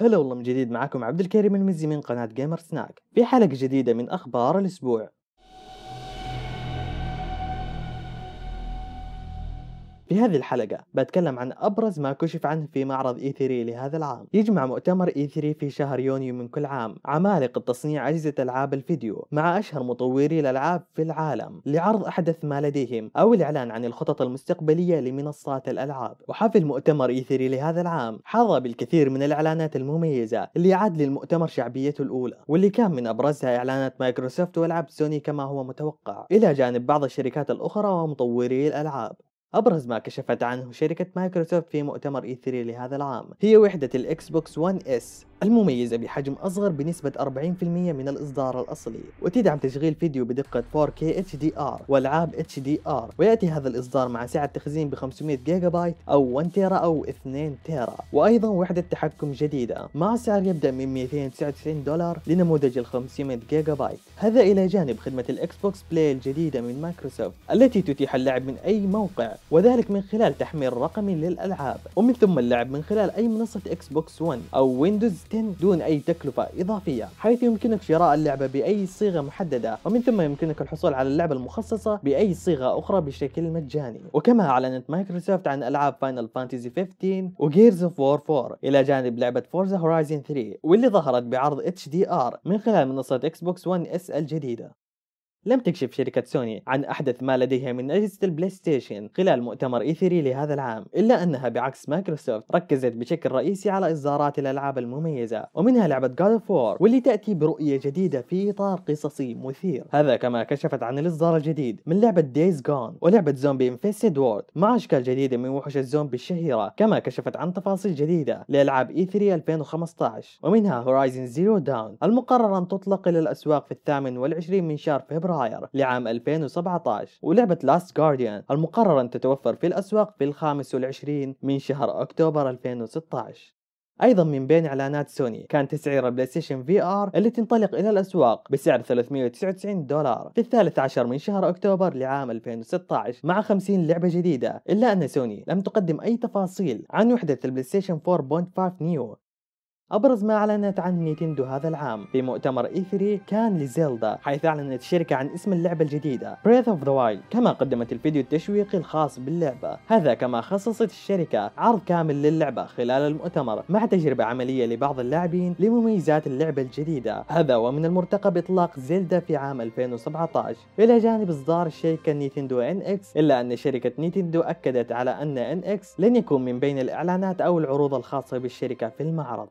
هلا والله من جديد معكم عبد الكريم المزي من قناة جيمر سناك في حلقة جديدة من أخبار الأسبوع في هذه الحلقة بتكلم عن أبرز ما كشف عنه في معرض إيثري لهذا العام يجمع مؤتمر إيثري في شهر يونيو من كل عام عمالقة تصنيع أجهزة ألعاب الفيديو مع أشهر مطوري الألعاب في العالم لعرض أحدث ما لديهم أو الإعلان عن الخطط المستقبلية لمنصات الألعاب وحفل مؤتمر إيثري لهذا العام حظى بالكثير من الإعلانات المميزة اللي عاد للمؤتمر شعبيته الأولى واللي كان من أبرزها إعلانات مايكروسوفت وألعاب سوني كما هو متوقع إلى جانب بعض الشركات الأخرى ومطوري الألعاب أبرز ما كشفت عنه شركة مايكروسوفت في مؤتمر E3 لهذا العام هي وحدة الإكس بوكس 1 S المميزة بحجم أصغر بنسبة 40% من الإصدار الأصلي وتدعم تشغيل فيديو بدقة 4K HDR وألعاب HDR ويأتي هذا الإصدار مع سعة تخزين ب 500 جيجا بايت أو 1 تيرا أو 2 تيرا وأيضا وحدة تحكم جديدة مع سعر يبدأ من 299 دولار لنموذج ال 500 جيجا بايت هذا إلى جانب خدمة الإكس بوكس بلاي الجديدة من مايكروسوفت التي تتيح اللعب من أي موقع وذلك من خلال تحميل رقمي للألعاب ومن ثم اللعب من خلال أي منصة إكس بوكس 1 أو ويندوز 10 دون أي تكلفة إضافية حيث يمكنك شراء اللعبة بأي صيغة محددة ومن ثم يمكنك الحصول على اللعبة المخصصة بأي صيغة أخرى بشكل مجاني وكما أعلنت مايكروسوفت عن ألعاب فاينل فانتزي 15 وجيرز اوف وور 4 إلى جانب لعبة فورزا هورايزن 3 واللي ظهرت بعرض اتش دي ار من خلال منصة اكس بوكس 1 اس الجديدة لم تكشف شركة سوني عن أحدث ما لديها من أجهزة البلاي ستيشن خلال مؤتمر E3 لهذا العام إلا أنها بعكس مايكروسوفت ركزت بشكل رئيسي على إصدارات الألعاب المميزة ومنها لعبة God of War واللي تأتي برؤية جديدة في إطار قصصي مثير هذا كما كشفت عن الإصدار الجديد من لعبة Days Gone ولعبة زومبي انفستد وورد مع أشكال جديدة من وحوش الزومبي الشهيرة كما كشفت عن تفاصيل جديدة لألعاب E3 2015 ومنها Horizon Zero Dawn المقرر أن تطلق إلى الأسواق في الثامن والعشرين من شهر فبراير فبراير لعام 2017 ولعبة لاست جارديان المقرر أن تتوفر في الأسواق في الخامس والعشرين من شهر أكتوبر 2016 ايضا من بين اعلانات سوني كان تسعير البلاي ستيشن في ار اللي تنطلق الى الاسواق بسعر 399 دولار في الثالث عشر من شهر اكتوبر لعام 2016 مع 50 لعبه جديده الا ان سوني لم تقدم اي تفاصيل عن وحده البلاي ستيشن 4.5 نيو أبرز ما أعلنت عن نينتندو هذا العام في مؤتمر اي 3 كان لزيلدا حيث أعلنت الشركة عن اسم اللعبة الجديدة Breath of the Wild كما قدمت الفيديو التشويقي الخاص باللعبة هذا كما خصصت الشركة عرض كامل للعبة خلال المؤتمر مع تجربة عملية لبعض اللاعبين لمميزات اللعبة الجديدة هذا ومن المرتقب إطلاق زيلدا في عام 2017 إلى جانب إصدار الشركة نينتندو NX إلا أن شركة نينتندو أكدت على أن NX لن يكون من بين الإعلانات أو العروض الخاصة بالشركة في المعرض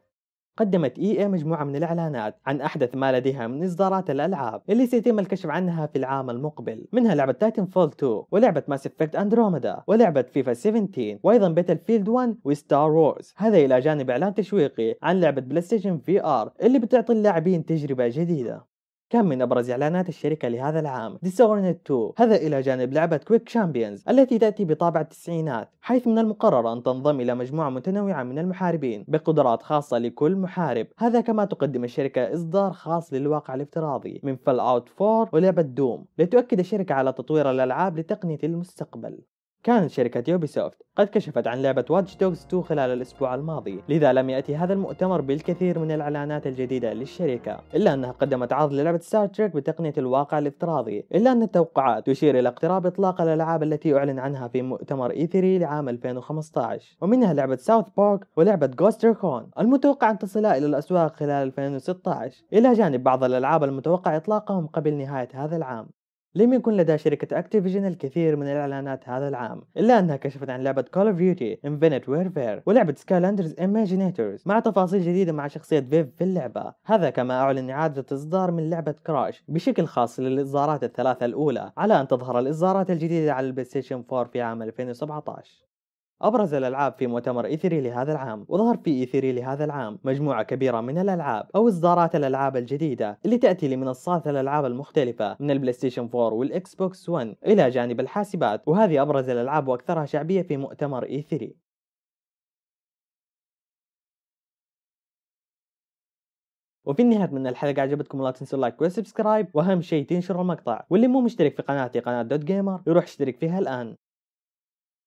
قدمت إي إي مجموعة من الإعلانات عن أحدث ما لديها من إصدارات الألعاب اللي سيتم الكشف عنها في العام المقبل منها لعبة تايتن فول 2 ولعبة ماس افكت اندروميدا ولعبة فيفا 17 وأيضا باتل فيلد 1 وستار وورز هذا إلى جانب إعلان تشويقي عن لعبة بلاي ستيشن في آر اللي بتعطي اللاعبين تجربة جديدة كان من أبرز إعلانات الشركة لهذا العام Dishonored 2 هذا إلى جانب لعبة كويك شامبيونز التي تأتي بطابع التسعينات حيث من المقرر أن تنضم إلى مجموعة متنوعة من المحاربين بقدرات خاصة لكل محارب هذا كما تقدم الشركة إصدار خاص للواقع الافتراضي من فال أوت 4 ولعبة دوم لتؤكد الشركة على تطوير الألعاب لتقنية المستقبل كانت شركة يوبيسوفت قد كشفت عن لعبة واتش دوغز 2 خلال الأسبوع الماضي لذا لم يأتي هذا المؤتمر بالكثير من الإعلانات الجديدة للشركة إلا أنها قدمت عرض للعبة ستار تريك بتقنية الواقع الافتراضي إلا أن التوقعات تشير إلى اقتراب إطلاق الألعاب التي أعلن عنها في مؤتمر إي e 3 لعام 2015 ومنها لعبة ساوث بارك ولعبة جوست ريكون المتوقع أن تصلا إلى الأسواق خلال 2016 إلى جانب بعض الألعاب المتوقع إطلاقهم قبل نهاية هذا العام لم يكن لدى شركة أكتيفيجن الكثير من الإعلانات هذا العام إلا أنها كشفت عن لعبة كول اوف ديوتي انفينيت ويرفير ولعبة سكالاندرز ايماجينيتورز مع تفاصيل جديدة مع شخصية فيف في اللعبة هذا كما أعلن إعادة إصدار من لعبة كراش بشكل خاص للإصدارات الثلاثة الأولى على أن تظهر الإصدارات الجديدة على البلايستيشن 4 في عام 2017 أبرز الألعاب في مؤتمر إيثري e لهذا العام وظهر في إيثري e لهذا العام مجموعة كبيرة من الألعاب أو إصدارات الألعاب الجديدة اللي تأتي لمنصات الألعاب المختلفة من البلاي ستيشن 4 والإكس بوكس 1 إلى جانب الحاسبات وهذه أبرز الألعاب وأكثرها شعبية في مؤتمر إيثري e وفي النهاية من الحلقة عجبتكم لا تنسوا اللايك والسبسكرايب وأهم شيء تنشروا المقطع واللي مو مشترك في قناتي قناة دوت جيمر يروح يشترك فيها الآن